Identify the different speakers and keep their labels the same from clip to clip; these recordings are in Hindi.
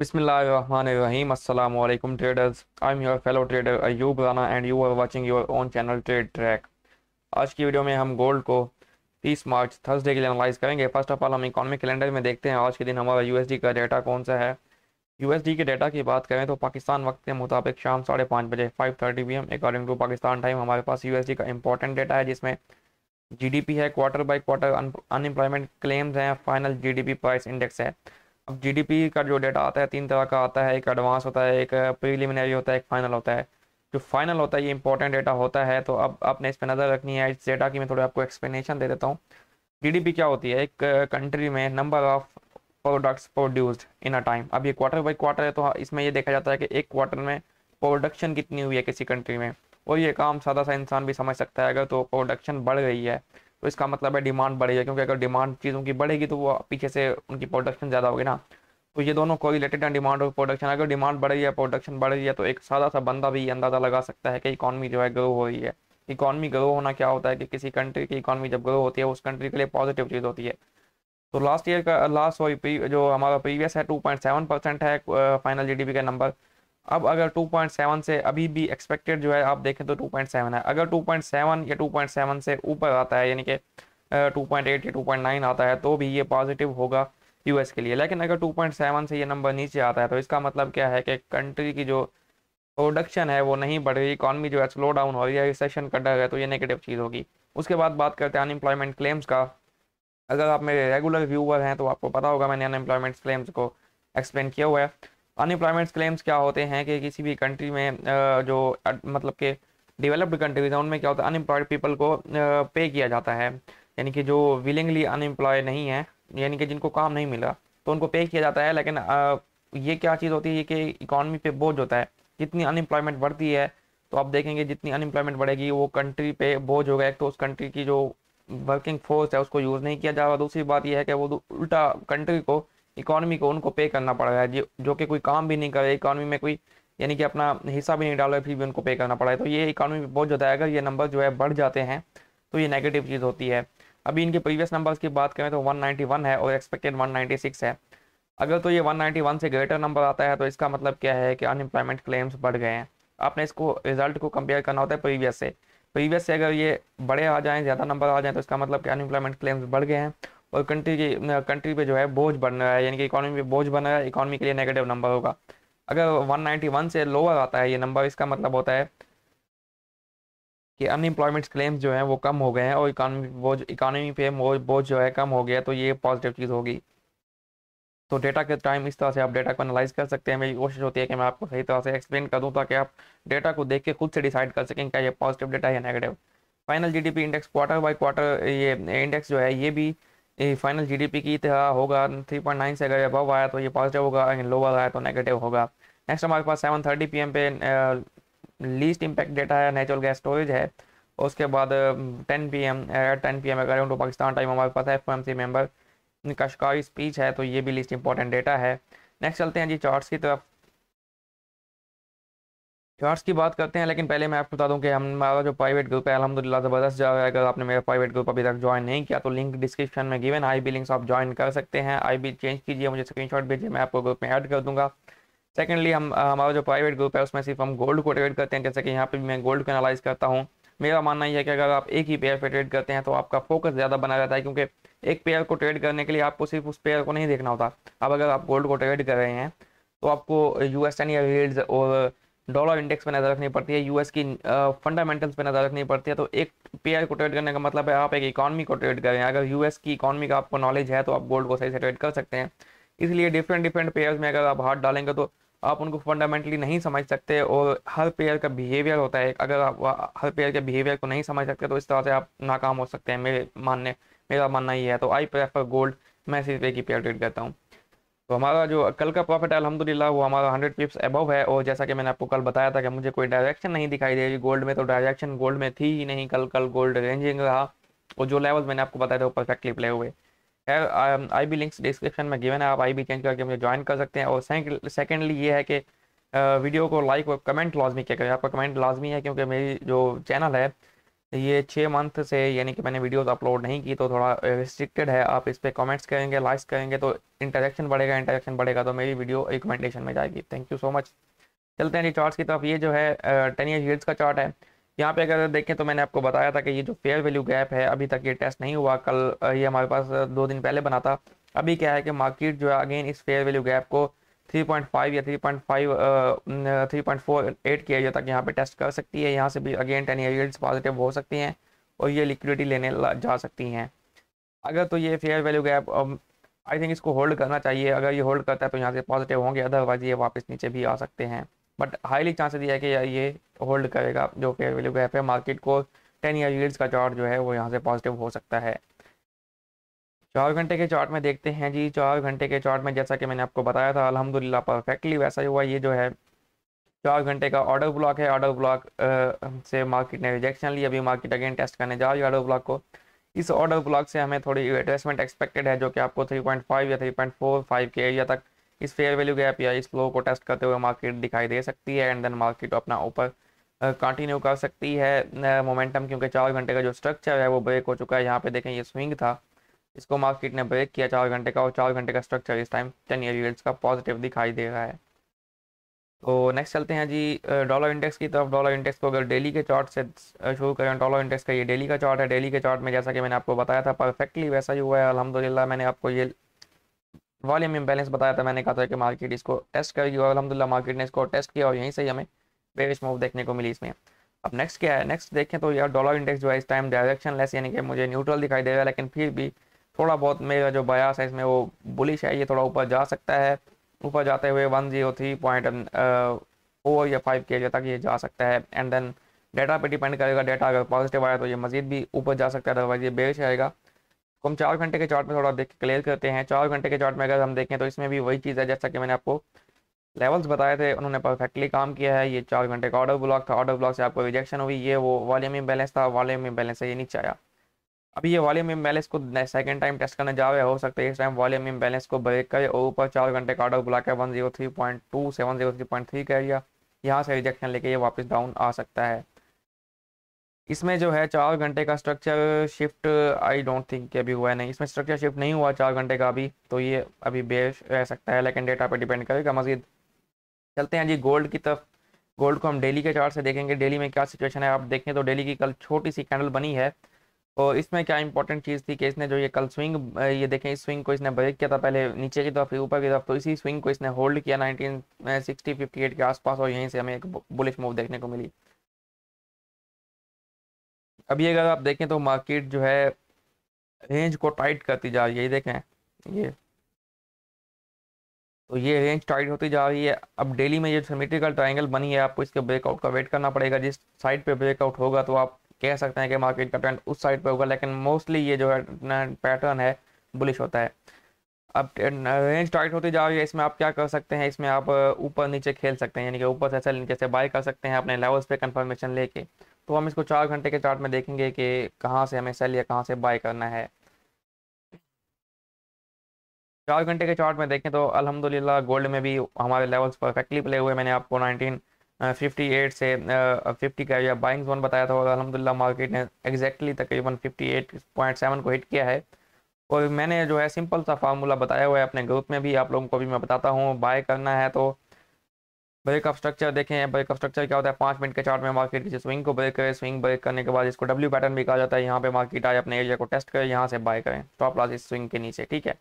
Speaker 1: Bismillahirrahmanirrahim. Assalamu traders I am your fellow trader Ayub Rana and you are watching your own channel Trade Track आज की वीडियो में हम गोल्ड को 30 मार्च थर्सडे के लिए एनालाइज करेंगे फर्स्ट ऑफ ऑल हम इकोनॉमिक कैलेंडर में देखते हैं आज के दिन हमारा डी का डेटा कौन सा है डी के डेटा की बात करें तो पाकिस्तान वक्त के मुताबिक शाम साढ़े पाँच बजे five thirty P M according to Pakistan time हमारे पास डी का इंपॉर्टेंट डेटा है जिसमें पी है quarter by quarter unemployment claims हैं फाइनल पी प्राइस इंडेक्स है अब जीडीपी का जो डेटा आता है तीन तरह का आता है एक एडवांस होता है एक प्रीलिमिनरी होता है एक फाइनल होता है जो फाइनल होता है ये इंपॉर्टेंट डेटा होता है तो अब आपने इस पर नज़र रखनी है इस डेटा की मैं थोड़ी आपको एक्सप्लेनेशन दे देता हूँ जी क्या होती है एक कंट्री में number of products produced in a time अब ये क्वार्टर बाई क्वार्टर है तो हाँ, इसमें यह देखा जाता है कि एक क्वार्टर में प्रोडक्शन कितनी हुई है किसी कंट्री में और ये काम सादा सा इंसान भी समझ सकता है अगर तो प्रोडक्शन बढ़ गई है तो इसका मतलब है डिमांड बढ़ेगी क्योंकि अगर डिमांड चीज़ों की बढ़ेगी तो वो पीछे से उनकी प्रोडक्शन ज़्यादा होगी ना तो ये दोनों को रिलेटेड है डिमांड और प्रोडक्शन अगर डिमांड बढ़ रही है प्रोडक्शन बढ़ रही है तो एक सादा सा बंदा भी अंदाज़ा लगा सकता है कि इकॉनमी जो है ग्रो हो रही है इकॉनमी ग्रो होना क्या होता है कि किसी कंट्री की इकॉनमी जब ग्रो होती है उस कंट्री के लिए पॉजिटिव चीज़ होती है तो लास्ट ईयर का लास्ट सॉरी जो हमारा प्रीवियस है टू पॉइंट सेवन परसेंट है फाइनल जीडीपी का नंबर अब अगर 2.7 से अभी भी एक्सपेक्टेड जो है आप देखें तो 2.7 है अगर 2.7 या 2.7 से ऊपर आता है यानी कि 2.8 या 2.9 आता है तो भी ये पॉजिटिव होगा यूएस के लिए लेकिन अगर 2.7 से ये नंबर नीचे आता है तो इसका मतलब क्या है कि कंट्री की जो प्रोडक्शन है वो नहीं बढ़ रही इकॉनमी जो है स्लो डाउन हो रही है रिसेशन कट रहा है तो ये नेगेटिव चीज़ होगी उसके बाद बात करते हैं अनएम्प्लॉयमेंट क्लेम्स का अगर आप मेरे रेगुलर व्यूवर हैं तो आपको पता होगा मैंने अनएम्प्लॉयमेंट क्लेम्स को एक्सप्लेन किया हुआ है अनएम्प्लॉयमेंट क्लेम्स क्या होते हैं कि किसी भी कंट्री में जो मतलब के डेवलप्ड कंट्रीज हैं उनमें क्या होता है अनएम्प्लॉयड पीपल को पे किया जाता है यानी कि जो विलिंगली अनएम्प्लॉय नहीं है यानी कि जिनको काम नहीं मिला तो उनको पे किया जाता है लेकिन ये क्या चीज़ होती है कि इकॉनमी पे बोझ होता है जितनी अनएम्प्लॉयमेंट बढ़ती है तो आप देखेंगे जितनी अनएम्प्लॉयमेंट बढ़ेगी वो कंट्री पे बोझ होगा एक तो उस कंट्री की जो वर्किंग फोर्स है उसको यूज़ नहीं किया जा रहा दूसरी बात यह है कि वो उल्टा कंट्री को इकोनॉमी को उनको पे करना पड़ रहा है जो कि कोई काम भी नहीं कर रहे इकॉनमी में कोई यानी कि अपना हिस्सा भी नहीं डाल रहा है फिर भी उनको पे करना पड़ा है तो ये इकानमी बहुत ज़्यादा है अगर ये नंबर जो है बढ़ जाते हैं तो ये नेगेटिव चीज़ होती है अभी इनके प्रीवियस नंबर्स की बात करें तो 191 है और एक्सपेक्टेड 196 है अगर तो ये 191 से ग्रेटर नंबर आता है तो इसका मतलब क्या है कि अनएम्प्लॉयमेंट क्लेम्स बढ़ गए हैं आपने इसको रिजल्ट को कंपेयर करना होता है प्रीवियस से प्रीवियस से अगर ये बड़े आ जाएँ ज़्यादा नंबर आ जाएँ तो इसका मतलब कि अनएम्प्लॉयमेंट क्लेम्स बढ़ गए हैं और कंट्री की कंट्री पे जो है बोझ बन रहा है यानी कि इकोनॉमी पे बोझ बन रहा है इकोनॉमी के लिए नेगेटिव नंबर होगा अगर 191 से लोअर आता है ये नंबर इसका मतलब होता है कि अनएम्प्लॉयमेंट क्लेम्स जो हैं वो कम हो गए हैं और इकानमी बोझ इकानमी पे बोझ जो है कम हो गया तो ये पॉजिटिव चीज़ होगी तो डेटा के टाइम इस तरह से आप डेटा को एनालाइज कर सकते हैं मेरी कोशिश होती है कि मैं आपको सही तरह से एक्सप्लेन कर दूँ ताकि आप डेटा को देख के खुद से डिसाइड कर सकें क्या ये पॉजिटिव डेटा है या negative final GDP index quarter by quarter ये इंडेक्स जो है ये भी फाइनल जीडीपी की तरह तो, हाँ, होगा थ्री पॉइंट नाइन से अगर अबव आया तो ये पॉजिटिव होगा अगर लोअर आया तो नेगेटिव होगा नेक्स्ट हमारे पास सेवन थर्टी पी पे लीस्ट इम्पैक्ट डेटा है नेचुरल गैस स्टोरेज है उसके बाद ten P M at ten P M अगर टू पाकिस्तान टाइम हमारे पास F M C member Kashkari speech है तो ये भी लीस्ट इंपॉर्टेंट डेटा है नेक्स्ट चलते हैं जी चार्ट्स की तरफ शार्ट्स की बात करते हैं लेकिन पहले मैं आपको बता दूं कि हमारा जो प्राइवेट ग्रुप है अलहमदिल्ला ज़बरदस्त जा रहा है अगर आपने मेरा प्राइवेट ग्रुप अभी तक ज्वाइन नहीं किया तो लिंक डिस्क्रिप्शन में गिवन आई बी लिंक्स आप ज्वाइन कर सकते हैं आई बी चेंज कीजिए मुझे स्क्रीनशॉट भेजिए मैं आपको ग्रुप में ऐड कर दूंगा सेकेंडली हम हमारा जो प्राइवेट ग्रुप है उसमें सिर्फ हम गोल्ड को ट्रेड करते हैं जैसे कि यहाँ पर मैं गोल्ड को एनालाइज करता हूँ मेरा मानना यह है कि अगर आप एक ही पेयर पर ट्रेड करते हैं तो आपका फोकस ज़्यादा बना रहता है क्योंकि एक पेयर को ट्रेड करने के लिए आपको सिर्फ उस पेयर को नहीं देखना होता अब अगर आप गोल्ड को ट्रेड कर रहे हैं तो आपको यू एस एन या रील्स और डॉलर इंडेक्स पे नज़र रखनी पड़ती है यूएस की फंडामेंटल्स पे नज़र रखनी पड़ती है तो एक पेयर को ट्रेड करने का मतलब है आप एक इकॉनमी को ट्रेड करें अगर यूएस की इकॉनमी का आपको नॉलेज है तो आप गोल्ड को सही से ट्रेड कर सकते हैं इसलिए डिफरेंट डिफरेंट पेयर्स में अगर आप हाथ डालेंगे तो आप उनको फंडामेंटली नहीं समझ सकते और हर पेयर का बिहेवियर होता है अगर आप हर पेयर के बिहेवियर को नहीं समझ सकते तो इस तरह से आप नाकाम हो सकते हैं मेरे मानने मेरा मानना ही है तो आई प्रेफर गोल्ड मैं सिर्फ पे की पेयर ट्रेड करता हूँ तो हमारा जो कल का प्रॉफिट है अलहमदिल्ला वो हमारा हंड्रेड पिप्स अबव है और जैसा कि मैंने आपको कल बताया था कि मुझे कोई डायरेक्शन नहीं दिखाई देगी गोल्ड में तो डायरेक्शन गोल्ड में थी ही नहीं कल कल गोल्ड रेंजिंग रहा और जो लेवल मैंने आपको बताया था वो परफेक्टली प्ले हुए खैर आई बी लिंक्स डिस्क्रिप्शन में गिवन है आप आई बी चेंज करके मुझे ज्वाइन कर सकते हैं और सेकेंडली ये है कि वीडियो uh, को लाइक और कमेंट लाजमी क्या करें आपका कमेंट लाजमी है क्योंकि मेरी जो चैनल है ये छः मंथ से यानी कि मैंने वीडियोस अपलोड नहीं की तो थोड़ा रिस्ट्रिक्टेड है आप इस पर कमेंट्स करेंगे लाइक्स करेंगे तो इंटरेक्शन बढ़ेगा इंटरेक्शन बढ़ेगा तो मेरी वीडियो रिकमेंडेशन में जाएगी थैंक यू सो मच चलते हैं जी चार्ट्स की तरफ ये जो है टेन ईयर हील्स का चार्ट है यहाँ पे अगर देखें तो मैंने आपको बताया था कि ये जो फेयर वैल्यू गैप है अभी तक ये टेस्ट नहीं हुआ कल ये हमारे पास दो दिन पहले बना था अभी क्या है कि मार्केट जो है अगेन इस फेयर वैल्यू गैप को 3.5 या 3.5 एट के एरिया तक यहाँ पे टेस्ट कर सकती है यहाँ से भी अगेन टेन ईयर्स पॉजिटिव हो सकती हैं और ये लिक्विडिटी लेने जा सकती हैं अगर तो ये fair value gap I think इसको होल्ड करना चाहिए अगर ये होल्ड करता है तो यहाँ से पॉजिटिव होंगे अदरवाइज ये वापस नीचे भी आ सकते हैं बट हाईली चांसेस ये है कि ये होल्ड करेगा जो फेयर वैल्यू गैप है मार्केट को टेन ईयर यील्ड्स का चार्ट जो है वो यहाँ से पॉजिटिव हो सकता है चार घंटे के चार्ट में देखते हैं जी चार घंटे के चार्ट में जैसा कि मैंने आपको बताया था अलहमदिल्ला परफेक्टली वैसा ही हुआ ये जो है चार घंटे का ऑर्डर ब्लॉक है ऑर्डर ब्लॉक से मार्केट ने रिजेक्शन लिया अभी मार्केट अगेन टेस्ट करने जा रही है ऑर्डर ब्लॉक को इस ऑर्डर ब्लॉक से हमें थोड़ी एडजस्टमेंट एक्सपेक्टेड है जो कि आपको 3.5 या 3.45 के एरिया तक इस फेयर वैल्यू गैप या इस फ्लो को टेस्ट करते हुए मार्केट दिखाई दे सकती है एंड देन मार्केट अपना ऊपर कंटिन्यू कर सकती है मोमेंटम क्योंकि चार घंटे का जो स्ट्रक्चर है वो ब्रेक हो चुका है यहाँ पे देखें ये स्विंग था इसको मार्क ने ब्रेक किया चार घंटे का और चार घंटे का स्ट्रक्चर इस टाइम टेन ईयर यूएल्स का पॉजिटिव दिखाई दे रहा है तो नेक्स्ट चलते हैं जी डॉलर इंडेक्स की तरफ डॉलर इंडेक्स को अगर डेली के चार्ट से शुरू करें डॉलर इंडेक्स का ये डेली का चार्ट है डेली के चार्ट में जैसा कि मैंने आपको बताया था परफेक्टली वैसा ही हुआ है अलहमदिल्ला मैंने आपको ये वॉल्यूम इम्बैलेंस बताया था मैंने कहा था कि मार्केट इसको टेस्ट करेगी और अलहमदिल्ला मार्केट ने इसको टेस्ट किया और यहीं से ही हमें बेरिश मूव देखने को मिली इसमें अब नेक्स्ट क्या है नेक्स्ट देखें तो यार डॉलर इंडेक्स जो है इस टाइम डायरेक्शन लेस यानी कि मुझे न्यूट्रल दिखाई दे रहा है लेकिन फिर भी थोड़ा बहुत मेरा जो बयास है इसमें वो बुलिश है ये थोड़ा ऊपर जा सकता है ऊपर जाते हुए one zero three point four या फाइव के तक ये जा सकता है एंड देन डेटा पे डिपेंड करेगा डेटा अगर पॉजिटिव आया तो ये मजीद भी ऊपर जा सकता है अदरवाइज ये बेच आएगा तो हम चार घंटे के चार्ट में थोड़ा देख क्लियर करते हैं चार घंटे के चार्ट में अगर हम देखें तो इसमें भी वही चीज़ है जैसा कि मैंने आपको लेवल्स बताए थे उन्होंने परफेक्टली काम किया है ये चार घंटे का ऑर्डर ब्लॉक था ऑर्डर ब्लॉक से आपको रिजेक्शन हुई ये वो वॉल्यूम बैलेंस था वॉल्यूम इम्बेलेंस से ये नीचे आया अभी ये वॉल्यूम इम्बैलेंस को सेकंड टाइम टेस्ट करने जा रहे हो सकते हैं इस टाइम वॉल्यूम इम्बैलेंस को ब्रेक करे और ऊपर चार घंटे का ऑर्डर बुलाकर one zero three point two seven zero three point three कह दिया यहाँ से रिजेक्शन लेके ये वापस डाउन आ सकता है इसमें जो है चार घंटे का structure shift I don't think अभी हुआ है नहीं इसमें स्ट्रक्चर शिफ्ट नहीं हुआ चार घंटे का अभी तो ये अभी बेस रह सकता है लेकिन डेटा पर डिपेंड करेगा मजीद चलते हैं जी गोल्ड की तरफ गोल्ड को हम डेली के चार्ट से देखेंगे डेली में क्या सिचुएशन है आप देखें तो डेली की कल छोटी सी कैंडल बनी है और तो इसमें क्या इंपॉर्टेंट चीज़ थी कि इसने जो ये कल स्विंग ये देखें इस स्विंग को इसने ब्रेक किया था पहले नीचे की तरफ ऊपर की तरफ तो इसी स्विंग को इसने होल्ड किया नाइनटीन सिक्सटी के आसपास और यहीं से हमें एक बुलिश मूव देखने को मिली अभी अगर आप देखें तो मार्केट जो है रेंज को टाइट करती जा रही है ये देखें ये तो ये रेंज टाइट होती जा रही है अब डेली में ये सिमेट्रिकल ट्राइंगल बनी है आपको इसके ब्रेकआउट का वेट करना पड़ेगा जिस साइड पे ब्रेकआउट होगा तो आप कह सकते हैं कि मार्केट का ट्रेंड उस साइड पर होगा लेकिन मोस्टली ये जो है पैटर्न है बुलिश होता है अब रेंज टाइट होती जा रही है इसमें आप क्या कर सकते हैं इसमें आप ऊपर नीचे खेल सकते हैं यानी कि ऊपर से सेल अच्छा नीचे से बाय कर सकते हैं अपने लेवल्स पे कंफर्मेशन लेके तो हम इसको चार घंटे के चार्ट में देखेंगे कि कहाँ से हमें सेल या कहाँ से बाय करना है चार घंटे के चार्ट में देखें तो अलहमदिल्ला गोल्ड में भी हमारे लेवल्स परफेक्टली प्ले हुए मैंने आपको नाइनटीन फिफ्टी एट से फिफ्टी का या बाइंग जोन बताया था और अलहमदिल्ला मार्केट ने एग्जैक्टली तकरीबन फिफ्टी एट पॉइंट सेवन को हिट किया है और मैंने जो है सिंपल सा फार्मूला बताया हुआ है अपने ग्रुप में भी आप लोगों को भी मैं बताता हूँ बाय करना है तो ब्रेक ऑफ स्ट्रक्चर देखें ब्रेक ऑफ स्ट्रक्चर क्या होता है पाँच मिनट के चार्ट में मार्केट किसी स्विंग को ब्रेक करें स्विंग ब्रेक करने के बाद इसको डब्ल्यू पैटर्न भी कहा जाता है यहाँ पे मार्केट आए अपने एरिया को टेस्ट करें यहाँ से बाय करें स्टॉप लॉस इस स्विंग के नीचे ठीक है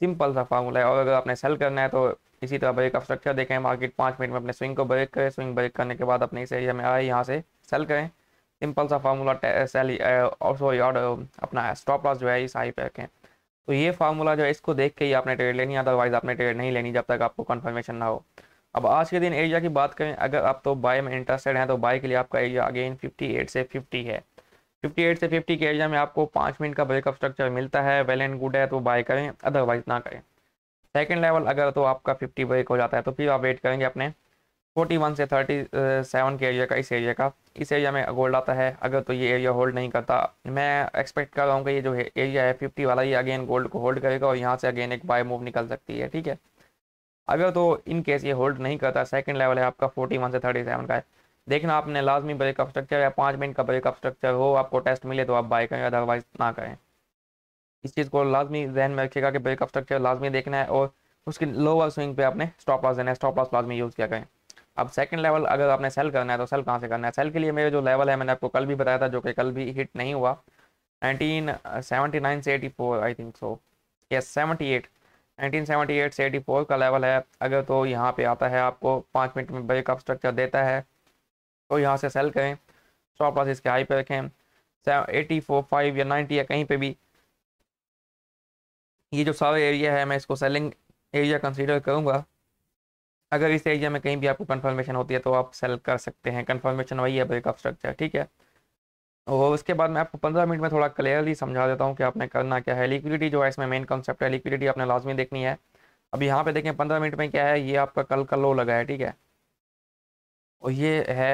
Speaker 1: सिंपल सा फार्मूला है और अगर आपने सेल करना है तो इसी तरह ब्रेक ऑफ स्ट्रक्चर देखें मार्केट पाँच मिनट में अपने स्विंग को ब्रेक करें स्विंग ब्रेक करने के बाद अपने इस एरिया में आए यहाँ से सेल करें सिंपल सा फार्मूला सेल सॉरी और uh, अपना स्टॉप लॉस जो है इस हाई पे रखें तो ये फार्मूला जो है इसको देख के ही आपने ट्रेड लेनी है अदरवाइज आपने ट्रेड नहीं लेनी जब तक आपको कन्फर्मेशन ना हो अब आज के दिन एरिया की बात करें अगर आप तो बाय में इंटरेस्टेड हैं तो बाय के लिए आपका एरिया अगेन एट से फिफ्टी है 58 से 50 के एरिया में आपको पाँच मिनट का ब्रेकअप स्ट्रक्चर मिलता है वेल एंड गुड है तो बाय करें अदरवाइज ना करें सेकेंड लेवल अगर तो आपका फिफ्टी ब्रेक हो जाता है तो फिर आप वेट करेंगे अपने फोर्टी वन से थर्टी सेवन के एरिया का इस एरिया का इस एरिया में गोल्ड आता है अगर तो ये एरिया होल्ड नहीं करता मैं एक्सपेक्ट कर रहा हूँ कि ये जो है एरिया है फिफ्टी वाला ये अगेन गोल्ड को होल्ड करेगा और यहाँ से अगेन एक बाय मूव निकल सकती है ठीक है अगर तो इन केस ये होल्ड नहीं करता सेकंड लेवल है आपका फोर्टी वन से थर्टी सेवन का है देखना आपने लाजमी ब्रेकअप स्ट्रक्चर या पाँच मिनट का ब्रेकअप स्ट्रक्चर हो आपको टेस्ट मिले तो आप बाय करें अदरवाइज ना करें इस चीज़ को लाजमी जहन में रखिएगा कि ब्रेकअप स्ट्रक्चर लाजमी देखना है और उसकी लोअर स्विंग पे आपने स्टॉप लॉस देना है स्टॉप लॉस लाजमी यूज़ किया करें अब सेकंड लेवल अगर आपने सेल करना है तो सेल कहाँ से करना है सेल के लिए मेरे जो लेवल है मैंने आपको कल भी बताया था जो कि कल भी हिट नहीं हुआ नाइनटीन सेवनटी नाइन से eighty four I think so yes seventy eight nineteen seventy eight से एटी फोर का लेवल है अगर तो यहाँ पे आता है आपको पाँच मिनट में ब्रेकअप स्ट्रक्चर देता है तो यहाँ से सेल करें स्टॉप लॉस इसके हाई पर रखें एटी फोर फाइव या नाइन्टी या कहीं पर भी ये जो सारा एरिया है मैं इसको सेलिंग एरिया कंसीडर करूँगा अगर इस एरिया में कहीं भी आपको कन्फर्मेशन होती है तो आप सेल कर सकते हैं कन्फर्मेशन वही है ब्रेकअप स्ट्रक्चर ठीक है और उसके बाद मैं आपको पंद्रह मिनट में थोड़ा क्लियरली समझा देता हूँ कि आपने करना क्या है लिक्विडिटी जो है इसमें मेन कॉन्सेप्ट है लिक्विडिटी आपने लाजमी देखनी है अब यहाँ पर देखें पंद्रह मिनट में क्या है ये आपका कल का लो लगा है ठीक है और ये है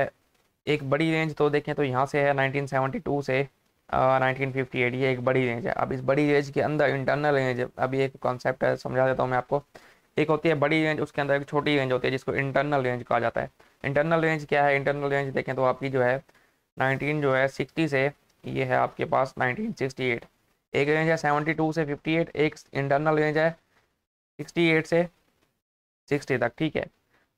Speaker 1: एक बड़ी रेंज तो देखें तो यहाँ से है टू से नाइनटीन फिफ्टी एट ये एक बड़ी रेंज है अब इस बड़ी रेंज के अंदर इंटरनल रेंज अभी एक कॉन्सेप्ट है समझा देता हूँ मैं आपको एक होती है बड़ी रेंज उसके अंदर एक छोटी रेंज होती है जिसको इंटरनल रेंज कहा जाता है इंटरनल रेंज क्या है इंटरनल रेंज देखें तो आपकी जो है नाइनटीन जो है सिक्सटी से ये है आपके पास नाइनटीन सिक्सटी एट एक रेंज है सेवेंटी टू से फिफ्टी एट एक इंटरनल रेंज है सिक्सटी एट से सिक्सटी तक ठीक है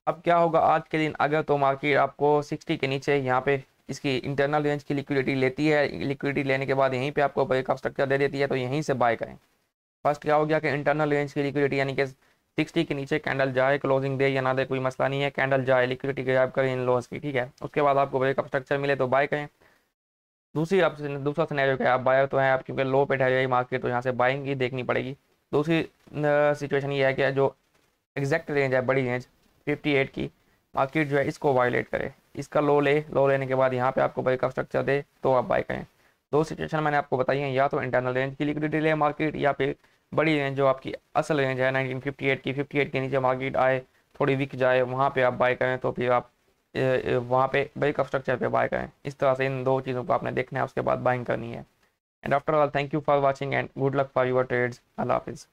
Speaker 1: अब क्या होगा आज के दिन अगर तो मार्केट आपको सिक्सटी के नीचे यहाँ पे इसकी इंटरनल रेंज की लिक्विडिटी लेती है लिक्विडिटी लेने के बाद यहीं पे आपको ब्रेकअप स्ट्रक्चर दे देती है तो यहीं से बाय करें फर्स्ट क्या हो गया कि इंटरनल रेंज की लिक्विडिटी यानी कि सिक्सटी के नीचे कैंडल जाए क्लोजिंग दे या ना दे कोई मसला नहीं है कैंडल जाए लिक्विडिटी ग्रैप करें इन लॉस की ठीक है उसके बाद आपको ब्रेकअप स्ट्रक्चर मिले तो बाय करें दूसरी आप दूसरा सिनेरियो क्या आप बायर तो हैं आप क्योंकि लो पे ठहर मार्केट तो यहाँ से बाइंग ही देखनी पड़ेगी दूसरी सिचुएशन ये है कि जो एग्जैक्ट रेंज है बड़ी रेंज 58 की मार्केट जो है इसको वायलेट करे इसका लो ले लो लेने के बाद यहाँ पे आपको बाइक स्ट्रक्चर दे तो आप बाइक करें दो सिचुएशन मैंने आपको बताई है या तो इंटरनल रेंज की लिक्विडिटी ले मार्केट या फिर बड़ी रेंज जो आपकी असल रेंज है 1958 की 58 के नीचे मार्केट आए थोड़ी वीक जाए वहाँ पे आप बाय करें तो फिर आप वहाँ पे ब्रेक स्ट्रक्चर पे बाय करें इस तरह से इन दो चीज़ों को आपने देखना है उसके बाद बाइंग करनी है and after all thank you for watching and good luck for your trades अल्लाह हाफिज़